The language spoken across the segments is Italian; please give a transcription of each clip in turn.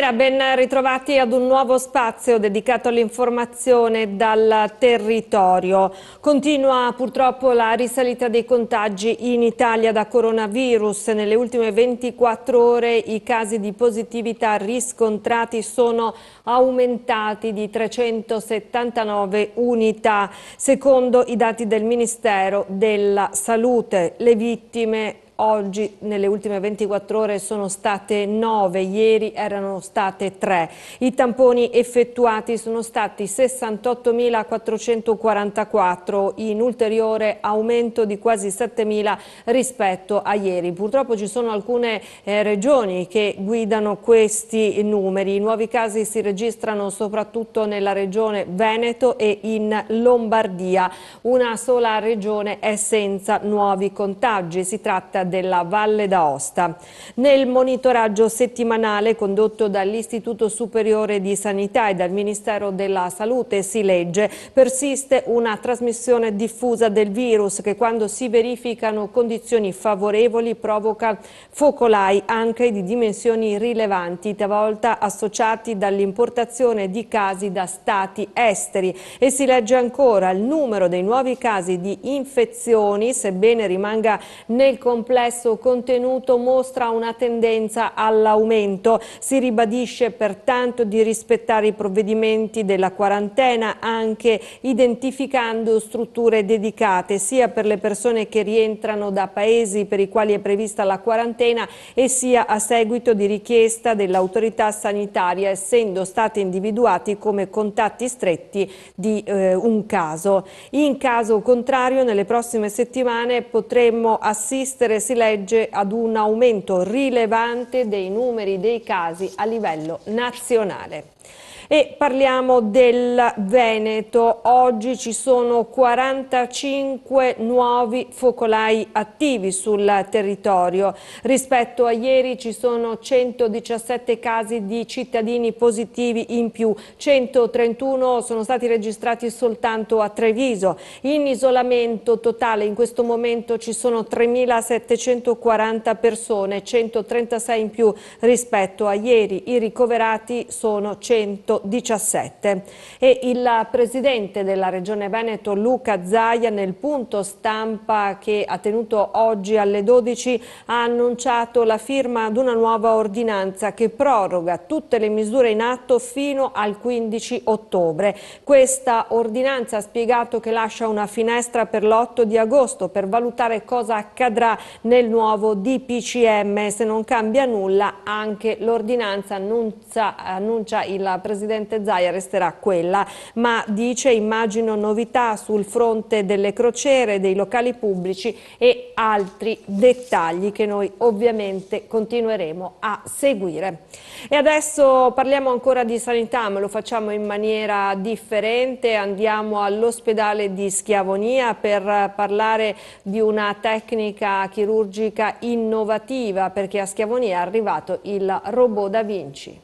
Buonasera, ben ritrovati ad un nuovo spazio dedicato all'informazione dal territorio. Continua purtroppo la risalita dei contagi in Italia da coronavirus. Nelle ultime 24 ore i casi di positività riscontrati sono aumentati di 379 unità, secondo i dati del Ministero della Salute. Le vittime oggi nelle ultime 24 ore sono state 9, ieri erano state 3. I tamponi effettuati sono stati 68.444 in ulteriore aumento di quasi 7.000 rispetto a ieri. Purtroppo ci sono alcune eh, regioni che guidano questi numeri. I nuovi casi si registrano soprattutto nella regione Veneto e in Lombardia. Una sola regione è senza nuovi contagi. Si tratta della Valle d'Aosta. Nel monitoraggio settimanale condotto dall'Istituto Superiore di Sanità e dal Ministero della Salute si legge persiste una trasmissione diffusa del virus che quando si verificano condizioni favorevoli provoca focolai anche di dimensioni rilevanti, talvolta associati dall'importazione di casi da stati esteri e si legge ancora il numero dei nuovi casi di infezioni, sebbene rimanga nel complesso complesso contenuto mostra una tendenza all'aumento. Si ribadisce pertanto di rispettare i provvedimenti della quarantena anche identificando strutture dedicate sia per le persone che rientrano da paesi per i quali è prevista la quarantena e sia a seguito di richiesta dell'autorità sanitaria essendo stati individuati come contatti stretti di eh, un caso. In caso contrario nelle prossime settimane potremmo assistere si legge ad un aumento rilevante dei numeri dei casi a livello nazionale. E parliamo del Veneto. Oggi ci sono 45 nuovi focolai attivi sul territorio. Rispetto a ieri ci sono 117 casi di cittadini positivi in più. 131 sono stati registrati soltanto a Treviso. In isolamento totale in questo momento ci sono 3.740 persone, 136 in più rispetto a ieri. I ricoverati sono 100. 117. E il presidente della Regione Veneto Luca Zaia nel punto stampa che ha tenuto oggi alle 12 ha annunciato la firma ad una nuova ordinanza che proroga tutte le misure in atto fino al 15 ottobre. Questa ordinanza ha spiegato che lascia una finestra per l'8 di agosto per valutare cosa accadrà nel nuovo DPCM. Se non cambia nulla anche l'ordinanza annuncia, annuncia il presidente presidente Zaia resterà quella, ma dice immagino novità sul fronte delle crociere, dei locali pubblici e altri dettagli che noi ovviamente continueremo a seguire. E adesso parliamo ancora di sanità, ma lo facciamo in maniera differente, andiamo all'ospedale di Schiavonia per parlare di una tecnica chirurgica innovativa perché a Schiavonia è arrivato il robot da Vinci.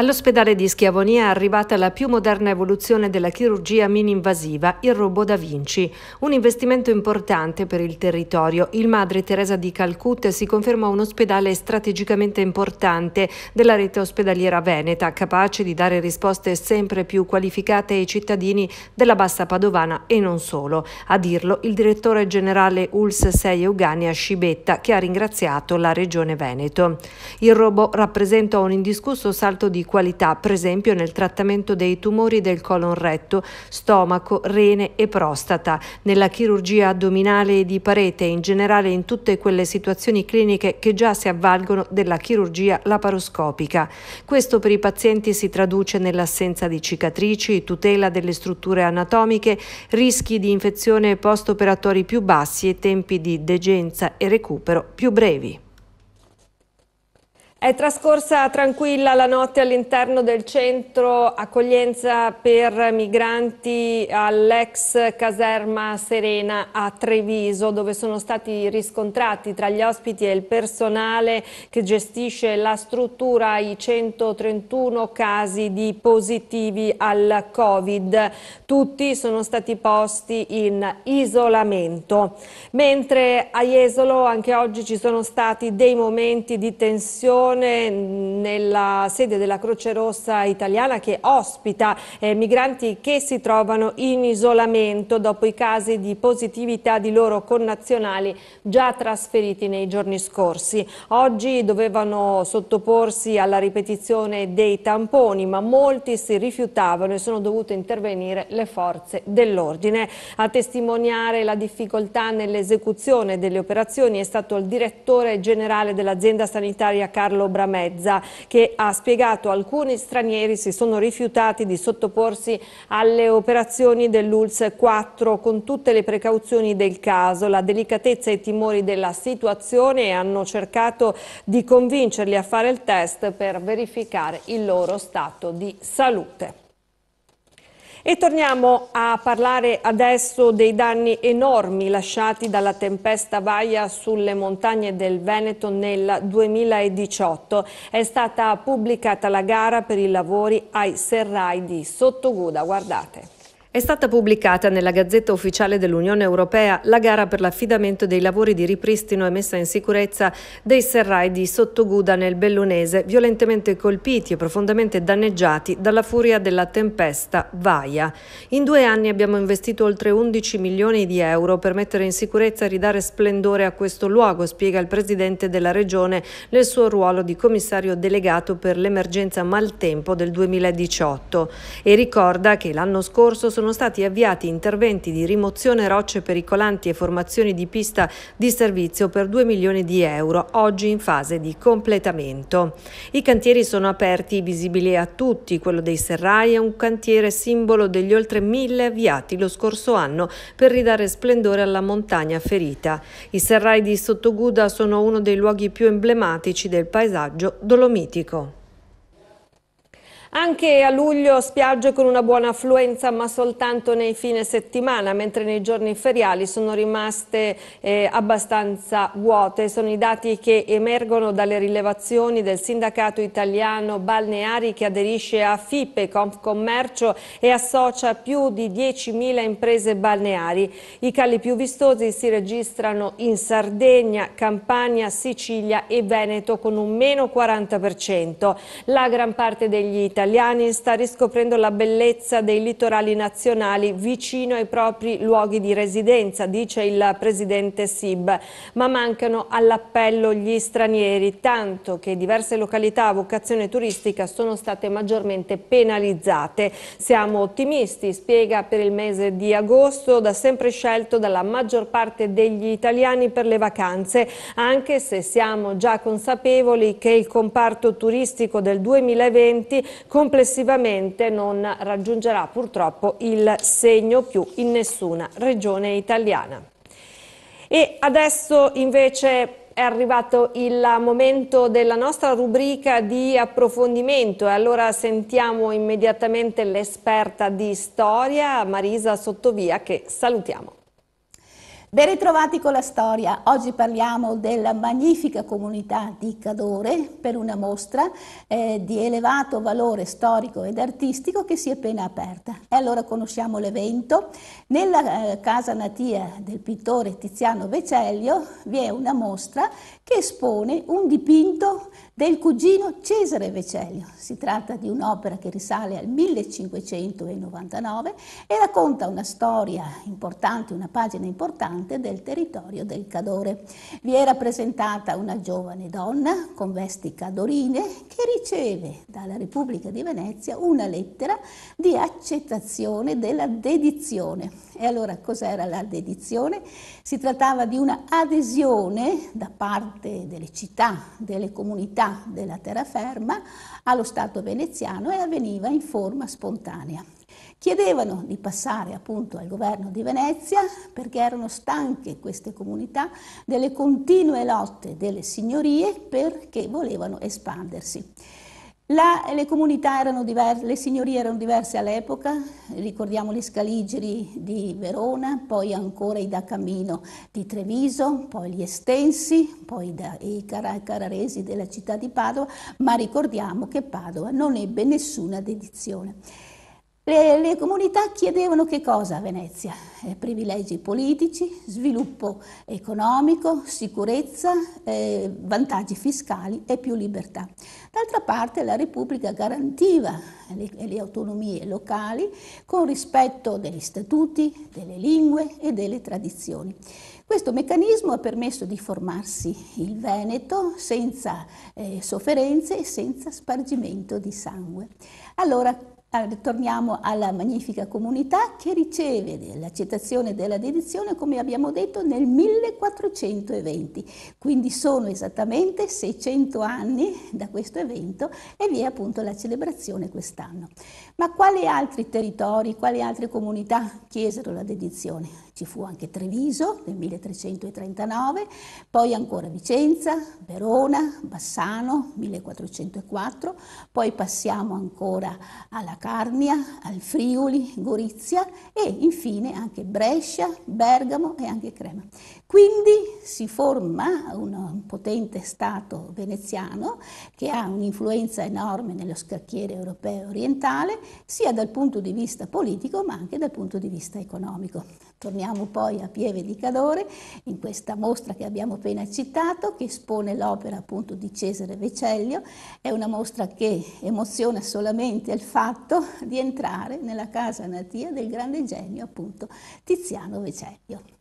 All'ospedale di Schiavonia è arrivata la più moderna evoluzione della chirurgia mini-invasiva, il robot da Vinci. Un investimento importante per il territorio. Il Madre Teresa di Calcutta si conferma un ospedale strategicamente importante della rete ospedaliera veneta, capace di dare risposte sempre più qualificate ai cittadini della bassa padovana e non solo. A dirlo il direttore generale ULS 6 Eugania Scibetta, che ha ringraziato la Regione Veneto. Il robot rappresenta un indiscusso salto di qualità, per esempio nel trattamento dei tumori del colon retto, stomaco, rene e prostata, nella chirurgia addominale e di parete e in generale in tutte quelle situazioni cliniche che già si avvalgono della chirurgia laparoscopica. Questo per i pazienti si traduce nell'assenza di cicatrici, tutela delle strutture anatomiche, rischi di infezione postoperatori più bassi e tempi di degenza e recupero più brevi. È trascorsa tranquilla la notte all'interno del centro accoglienza per migranti all'ex caserma Serena a Treviso dove sono stati riscontrati tra gli ospiti e il personale che gestisce la struttura i 131 casi di positivi al Covid. Tutti sono stati posti in isolamento. Mentre a Jesolo anche oggi ci sono stati dei momenti di tensione manifestazione nella sede della Croce Rossa italiana che ospita eh, migranti che si trovano in isolamento dopo i casi di positività di loro connazionali già trasferiti nei giorni scorsi. Oggi dovevano sottoporsi alla ripetizione dei tamponi ma molti si rifiutavano e sono dovute intervenire le forze dell'ordine. A testimoniare la difficoltà nell'esecuzione delle operazioni è stato il direttore generale dell'azienda sanitaria Carlo Carlo Bramezza che ha spiegato alcuni stranieri si sono rifiutati di sottoporsi alle operazioni dell'ULS 4 con tutte le precauzioni del caso, la delicatezza e i timori della situazione e hanno cercato di convincerli a fare il test per verificare il loro stato di salute. E torniamo a parlare adesso dei danni enormi lasciati dalla tempesta Vaia sulle montagne del Veneto nel 2018. È stata pubblicata la gara per i lavori ai serrai di Sottoguda. Guardate. È stata pubblicata nella Gazzetta Ufficiale dell'Unione Europea la gara per l'affidamento dei lavori di ripristino e messa in sicurezza dei serrai di Sottoguda nel Bellunese, violentemente colpiti e profondamente danneggiati dalla furia della tempesta Vaia. In due anni abbiamo investito oltre 11 milioni di euro per mettere in sicurezza e ridare splendore a questo luogo, spiega il Presidente della Regione nel suo ruolo di commissario delegato per l'emergenza maltempo del 2018 e ricorda che l'anno scorso sono sono stati avviati interventi di rimozione rocce pericolanti e formazioni di pista di servizio per 2 milioni di euro, oggi in fase di completamento. I cantieri sono aperti, visibili a tutti. Quello dei Serrai è un cantiere simbolo degli oltre mille avviati lo scorso anno per ridare splendore alla montagna ferita. I Serrai di Sottoguda sono uno dei luoghi più emblematici del paesaggio dolomitico. Anche a luglio spiagge con una buona affluenza ma soltanto nei fine settimana, mentre nei giorni feriali sono rimaste eh, abbastanza vuote. Sono i dati che emergono dalle rilevazioni del sindacato italiano balneari che aderisce a FIPE, Confcommercio e associa più di 10.000 imprese balneari. I cali più vistosi si registrano in Sardegna, Campania, Sicilia e Veneto con un meno 40%. La gran parte degli italiani italiani sta riscoprendo la bellezza dei litorali nazionali vicino ai propri luoghi di residenza, dice il presidente Sib, ma mancano all'appello gli stranieri, tanto che diverse località a vocazione turistica sono state maggiormente penalizzate. Siamo ottimisti, spiega per il mese di agosto, da sempre scelto dalla maggior parte degli italiani per le vacanze, anche se siamo già consapevoli che il comparto turistico del 2020 complessivamente non raggiungerà purtroppo il segno più in nessuna regione italiana. E adesso invece è arrivato il momento della nostra rubrica di approfondimento e allora sentiamo immediatamente l'esperta di storia Marisa Sottovia che salutiamo. Ben ritrovati con la storia, oggi parliamo della magnifica comunità di Cadore per una mostra eh, di elevato valore storico ed artistico che si è appena aperta. E allora conosciamo l'evento. Nella eh, casa natia del pittore Tiziano Vecellio vi è una mostra che espone un dipinto del cugino Cesare Vecellio. Si tratta di un'opera che risale al 1599 e racconta una storia importante, una pagina importante importante del territorio del Cadore. Vi è rappresentata una giovane donna con vesti cadorine che riceve dalla Repubblica di Venezia una lettera di accettazione della dedizione. E allora cos'era la dedizione? Si trattava di una adesione da parte delle città, delle comunità della terraferma allo Stato veneziano e avveniva in forma spontanea. Chiedevano di passare appunto al governo di Venezia perché erano stanche queste comunità delle continue lotte delle signorie perché volevano espandersi. La, le comunità erano diverse, le signorie erano diverse all'epoca, ricordiamo gli Scaligeri di Verona, poi ancora i da Camino di Treviso, poi gli Estensi, poi da, i Car- Cararesi della città di Padova, ma ricordiamo che Padova non ebbe nessuna dedizione. Le, le, comunità chiedevano che cosa a Venezia? Eh, privilegi politici, sviluppo economico, sicurezza, eh, vantaggi fiscali e più libertà. D'altra parte la Repubblica garantiva le, le autonomie locali con rispetto degli statuti, delle lingue e delle tradizioni. Questo meccanismo ha permesso di formarsi il Veneto senza eh, sofferenze e senza spargimento di sangue. Allora, Torniamo alla magnifica comunità che riceve l'accettazione della dedizione, come abbiamo detto, nel 1420, quindi sono esattamente 600 anni da questo evento e vi è appunto la celebrazione quest'anno. Ma quali altri territori, quali altre comunità chiesero la dedizione? Ci fu anche Treviso nel 1339, poi ancora Vicenza, Verona, Bassano 1404, poi passiamo ancora alla Carnia, al Friuli, Gorizia e infine anche Brescia, Bergamo e anche Crema. Quindi si forma un, potente Stato veneziano che ha un'influenza enorme nello scacchiere europeo orientale, sia dal punto di vista politico ma anche dal punto di vista economico. Torniamo poi a Pieve di Cadore, in questa mostra che abbiamo appena citato, che espone l'opera appunto di Cesare Vecellio. È una mostra che emoziona solamente il fatto di entrare nella casa natia del grande genio appunto Tiziano Vecellio.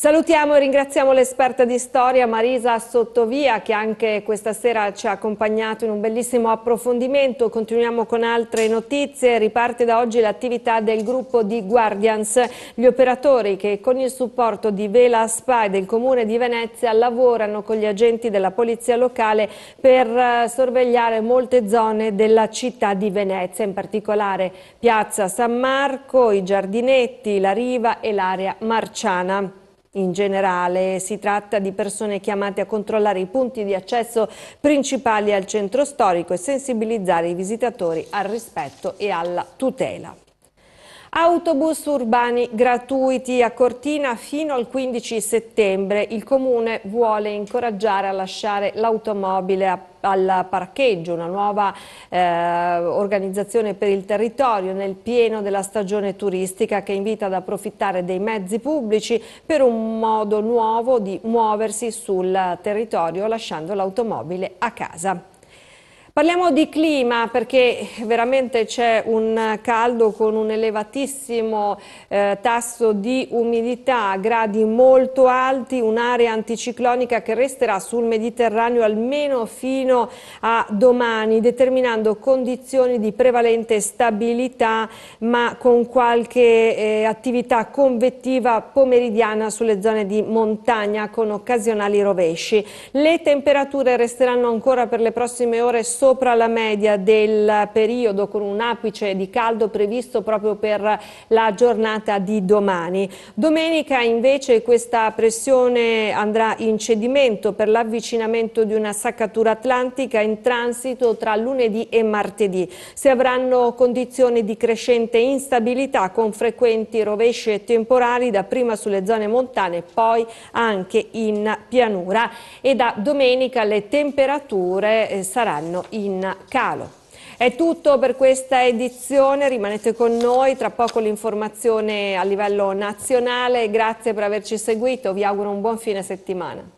Salutiamo e ringraziamo l'esperta di storia Marisa Sottovia che anche questa sera ci ha accompagnato in un bellissimo approfondimento. Continuiamo con altre notizie. Riparte da oggi l'attività del gruppo di Guardians, gli operatori che con il supporto di Vela Spa e del Comune di Venezia lavorano con gli agenti della polizia locale per eh, sorvegliare molte zone della città di Venezia, in particolare Piazza San Marco, i giardinetti, la riva e l'area marciana in generale. Si tratta di persone chiamate a controllare i punti di accesso principali al centro storico e sensibilizzare i visitatori al rispetto e alla tutela. Autobus urbani gratuiti a Cortina fino al 15 settembre. Il comune vuole incoraggiare a lasciare l'automobile a al parcheggio, una nuova eh, organizzazione per il territorio nel pieno della stagione turistica che invita ad approfittare dei mezzi pubblici per un modo nuovo di muoversi sul territorio lasciando l'automobile a casa. Parliamo di clima perché veramente c'è un caldo con un elevatissimo eh, tasso di umidità, gradi molto alti, un'area anticiclonica che resterà sul Mediterraneo almeno fino a domani, determinando condizioni di prevalente stabilità ma con qualche eh, attività convettiva pomeridiana sulle zone di montagna con occasionali rovesci. Le temperature resteranno ancora per le prossime ore solo sopra la media del periodo con un apice di caldo previsto proprio per la giornata di domani. Domenica invece questa pressione andrà in cedimento per l'avvicinamento di una saccatura atlantica in transito tra lunedì e martedì. Si avranno condizioni di crescente instabilità con frequenti rovesci temporali dapprima sulle zone montane poi anche in pianura e da domenica le temperature eh, saranno in in calo. È tutto per questa edizione, rimanete con noi, tra poco l'informazione a livello nazionale, grazie per averci seguito, vi auguro un buon fine settimana.